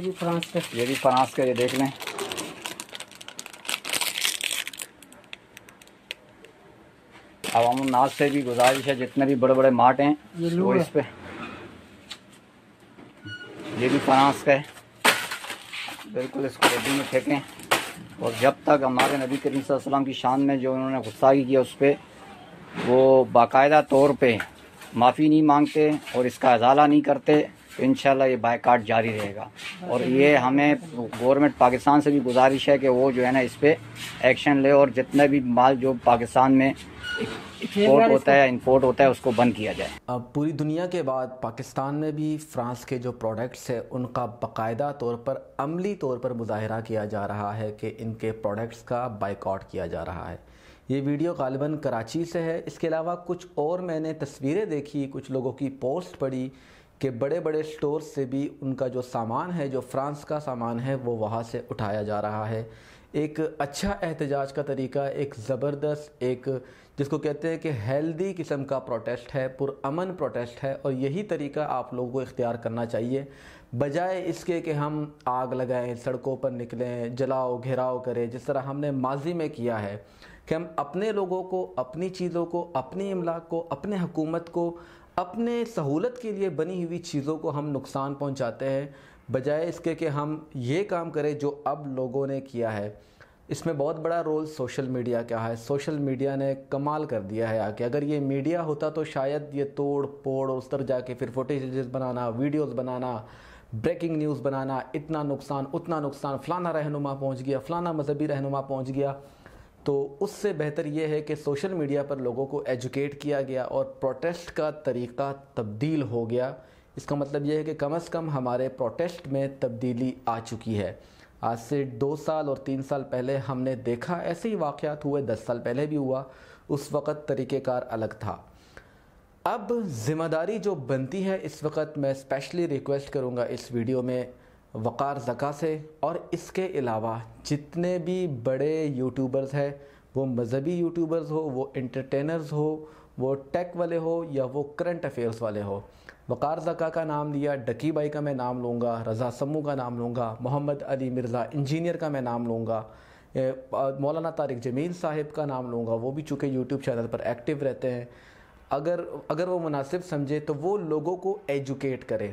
ये भी फ्रांस का ये भी फ्रांस का ये देख लें अवाम नाज से भी गुजारिश है जितने भी बड़े बड़े मार्ट हैं वो इस पे ये भी फ्रांस का है बिल्कुल इसको रेडी में फेंकें और जब तक हमारे नबी करीम वसल्लम की शान में जो उन्होंने ही किया उस पर वो बाकायदा तौर पे माफ़ी नहीं मांगते और इसका अजाला नहीं करते इन ये बायकाट जारी रहेगा और ये हमें गवर्नमेंट पाकिस्तान से भी गुजारिश है कि वो जो है ना इस पर एक्शन ले और जितने भी माल जो पाकिस्तान में एक्सपोर्ट होता है इंपोर्ट होता है उसको बंद किया जाए अब पूरी दुनिया के बाद पाकिस्तान में भी फ्रांस के जो प्रोडक्ट्स हैं उनका बाकायदा तौर पर अमली तौर पर मुजाहरा किया जा रहा है कि इनके प्रोडक्ट्स का बाइकआउट किया जा रहा है ये वीडियो गालिबा कराची से है इसके अलावा कुछ और मैंने तस्वीरें देखी कुछ लोगों की पोस्ट पढ़ी कि बड़े बड़े स्टोर से भी उनका जो सामान है जो फ्रांस का सामान है वो वहाँ से उठाया जा रहा है एक अच्छा एहतजाज का तरीका एक ज़बरदस्त एक जिसको कहते हैं कि हेल्दी किस्म का प्रोटेस्ट है पुरमन प्रोटेस्ट है और यही तरीका आप लोगों को इख्तियार करना चाहिए बजाय इसके कि हम आग लगाएं सड़कों पर निकलें जलाओ घेराव करें जिस तरह हमने माजी में किया है कि हम अपने लोगों को अपनी चीज़ों को अपनी अमलाक को अपने हुकूमत को अपने सहूलत के लिए बनी हुई चीज़ों को हम नुकसान पहुंचाते हैं बजाय इसके कि हम ये काम करें जो अब लोगों ने किया है इसमें बहुत बड़ा रोल सोशल मीडिया का है सोशल मीडिया ने कमाल कर दिया है आके अगर ये मीडिया होता तो शायद ये तोड़ फोड़ उस तरह जाके फिर फोटेजेस बनाना वीडियोस बनाना ब्रेकिंग न्यूज़ बनाना इतना नुकसान उतना नुकसान फ़लाना रहनुमा पहुंच गया फ़लाना मजहबी रहनुमा पहुंच गया तो उससे बेहतर ये है कि सोशल मीडिया पर लोगों को एजुकेट किया गया और प्रोटेस्ट का तरीका तब्दील हो गया इसका मतलब यह है कि कम अज़ कम हमारे प्रोटेस्ट में तब्दीली आ चुकी है आज से दो साल और तीन साल पहले हमने देखा ऐसे ही वाक़ हुए दस साल पहले भी हुआ उस वक़्त तरीक़ेकार अलग था अब ज़िम्मेदारी जो बनती है इस वक्त मैं स्पेशली रिक्वेस्ट करूँगा इस वीडियो में वक़ार ज़का से और इसके अलावा जितने भी बड़े यूट्यूबर्स हैं वो मज़हबी यूट्यूबर्स हो वो इंटरटेनर्स हो वो टेक वाले हो या वो करंट अफेयर्स वाले हो वक़ार ज़का का नाम लिया डकी बाई का मैं नाम लूँगा रज़ा सम्मू का नाम लूँगा मोहम्मद अली मिर्ज़ा इंजीनियर का मैं नाम लूँगा मौलाना तारिक जमील साहिब का नाम लूँगा वो भी चूँकि यूट्यूब चैनल पर एक्टिव रहते हैं अगर अगर वो मुनासिब समझे तो वो लोगों को एजुकेट करें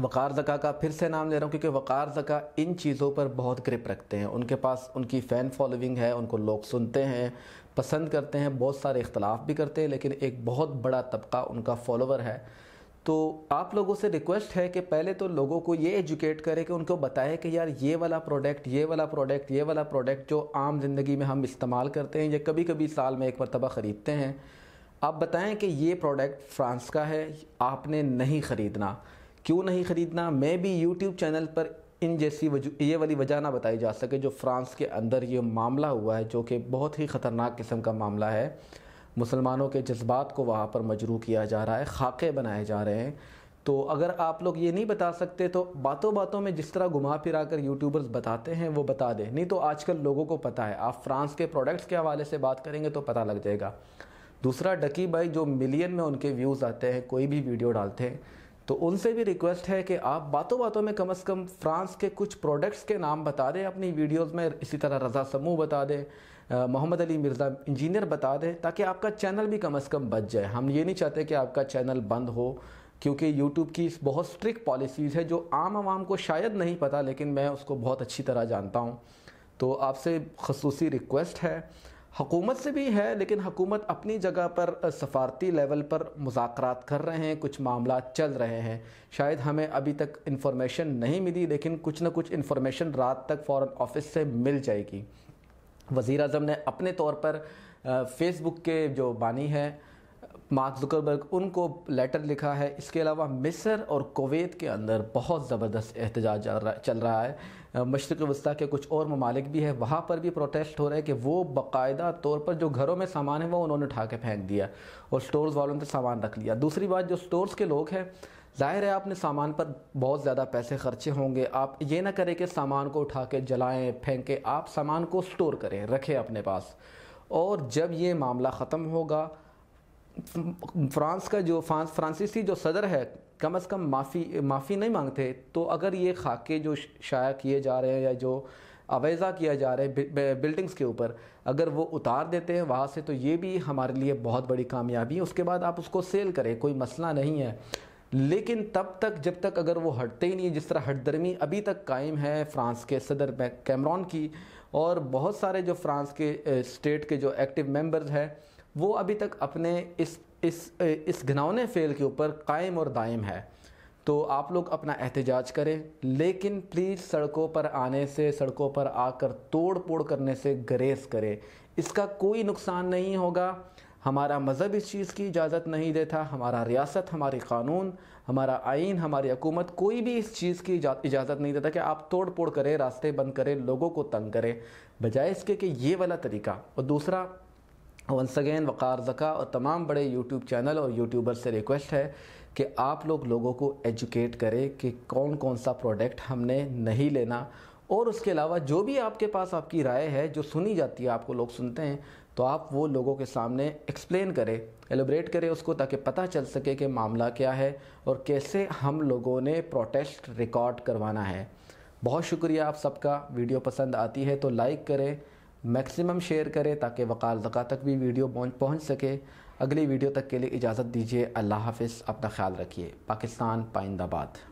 वक़ार ज़का का फिर से नाम ले रहा हूँ क्योंकि वक़ार ज़का इन चीज़ों पर बहुत ग्रिप रखते हैं उनके पास उनकी फ़ैन फॉलोइंग है उनको लोग सुनते हैं पसंद करते हैं बहुत सारे इख्तलाफ भी करते हैं लेकिन एक बहुत बड़ा तबका उनका फॉलोवर है तो आप लोगों से रिक्वेस्ट है कि पहले तो लोगों को ये एजुकेट करें कि उनको बताएं कि यार ये वाला प्रोडक्ट ये वाला प्रोडक्ट ये वाला प्रोडक्ट जो आम ज़िंदगी में हम इस्तेमाल करते हैं या कभी कभी साल में एक मरतबा ख़रीदते हैं आप बताएं कि ये प्रोडक्ट फ्रांस का है आपने नहीं ख़रीदना क्यों नहीं ख़रीदना मैं भी यूट्यूब चैनल पर इन जैसी वजू ये वाली वजह ना बताई जा सके जो फ्रांस के अंदर ये मामला हुआ है जो कि बहुत ही ख़तरनाक किस्म का मामला है मुसलमानों के जज्बात को वहाँ पर मजरू किया जा रहा है खाके बनाए जा रहे हैं तो अगर आप लोग ये नहीं बता सकते तो बातों बातों में जिस तरह घुमा फिरा कर यूट्यूबर्स बताते हैं वो बता दें नहीं तो आजकल लोगों को पता है आप फ्रांस के प्रोडक्ट्स के हवाले से बात करेंगे तो पता लग जाएगा दूसरा डकी भाई जो मिलियन में उनके व्यूज़ आते हैं कोई भी वीडियो डालते हैं तो उनसे भी रिक्वेस्ट है कि आप बातों बातों में कम से कम फ्रांस के कुछ प्रोडक्ट्स के नाम बता दें अपनी वीडियोस में इसी तरह रज़ा समूह बता दें मोहम्मद अली मिर्ज़ा इंजीनियर बता दें ताकि आपका चैनल भी कम से कम बच जाए हम ये नहीं चाहते कि आपका चैनल बंद हो क्योंकि यूट्यूब की बहुत स्ट्रिक्ट पॉलिसीज़ है जो आम आवाम को शायद नहीं पता लेकिन मैं उसको बहुत अच्छी तरह जानता हूँ तो आपसे खसूसी रिक्वेस्ट है हकूमत से भी है लेकिन हकूमत अपनी जगह पर सफारती लेवल पर मुजात कर रहे हैं कुछ मामला चल रहे हैं शायद हमें अभी तक इन्फॉर्मेशन नहीं मिली लेकिन कुछ ना कुछ इन्फॉर्मेशन रात तक फ़ौर ऑफिस से मिल जाएगी वज़ी अजम ने अपने तौर पर फ़ेसबुक के जो बानी है मार्क जुकरबर्ग उनको लेटर लिखा है इसके अलावा मिस्र और कोवैत के अंदर बहुत ज़बरदस्त एहतजाज चल रहा है मशरक वस्ती के कुछ और ममालिक भी है वहाँ पर भी प्रोटेस्ट हो रहा है कि वो बाकायदा तौर पर जो घरों में सामान है वो उन्होंने उठा के फेंक दिया और स्टोर्स वालों ने तो सामान रख लिया दूसरी बात जो स्टोर्स के लोग हैं ज़ाहिर है आपने सामान पर बहुत ज़्यादा पैसे खर्चे होंगे आप ये ना करें कि सामान को उठा के जलाएँ फेंकें आप सामान को स्टोर करें रखें अपने पास और जब ये मामला ख़त्म होगा फ्रांस का जो फ्रांस फ्रांसीसी जो सदर है कम अज़ कम माफ़ी माफ़ी नहीं मांगते तो अगर ये खाके जो शाया किए जा रहे हैं या जो अवैज़ा किया जा रहा है बिल्डिंग्स के ऊपर अगर वो उतार देते हैं वहाँ से तो ये भी हमारे लिए बहुत बड़ी कामयाबी है उसके बाद आप उसको सेल करें कोई मसला नहीं है लेकिन तब तक जब तक अगर वो हटते ही नहीं जिस तरह हटदर्मी अभी तक कायम है फ्रांस के सदर कैमरॉन की और बहुत सारे जो फ्रांस के स्टेट के जो एक्टिव मेंबर्स हैं वो अभी तक अपने इस इस इस घनौने फेल के ऊपर कायम और दायम है तो आप लोग अपना एहतजाज करें लेकिन प्लीज़ सड़कों पर आने से सड़कों पर आकर तोड़ फोड़ करने से गरेज करें इसका कोई नुकसान नहीं होगा हमारा मज़हब इस चीज़ की इजाज़त नहीं देता हमारा रियासत हमारे कानून हमारा आइन हमारी हकूमत कोई भी इस चीज़ की इजाज़त नहीं देता कि आप तोड़ फोड़ करें रास्ते बंद करें लोगों को तंग करें बजाय इसके कि ये वाला तरीका और दूसरा वंस अगेन वक़ार ज़का और तमाम बड़े यूट्यूब चैनल और यूट्यूबर से रिक्वेस्ट है कि आप लोग लोगों को एजुकेट करें कि कौन कौन सा प्रोडक्ट हमने नहीं लेना और उसके अलावा जो भी आपके पास आपकी राय है जो सुनी जाती है आपको लोग सुनते हैं तो आप वो लोगों के सामने एक्सप्लेन करें एलोब्रेट करें उसको ताकि पता चल सके कि मामला क्या है और कैसे हम लोगों ने प्रोटेस्ट रिकॉर्ड करवाना है बहुत शुक्रिया आप सबका वीडियो पसंद आती है तो लाइक करें मैक्सिमम शेयर करें ताकि वकाल दका तक भी वीडियो पहुंच सके अगली वीडियो तक के लिए इजाज़त दीजिए अल्लाह हाफिज़ अपना ख्याल रखिए पाकिस्तान पाइंदाबाद